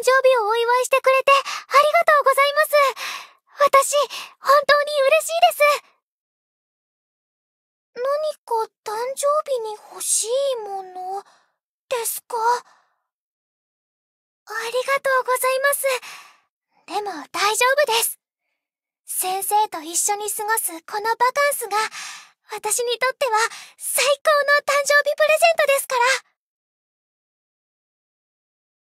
誕生日をお祝いしてくれてありがとうございます私、本当に嬉しいです何か誕生日に欲しいものですかありがとうございます。でも大丈夫です。先生と一緒に過ごすこのバカンスが私にとっては最高の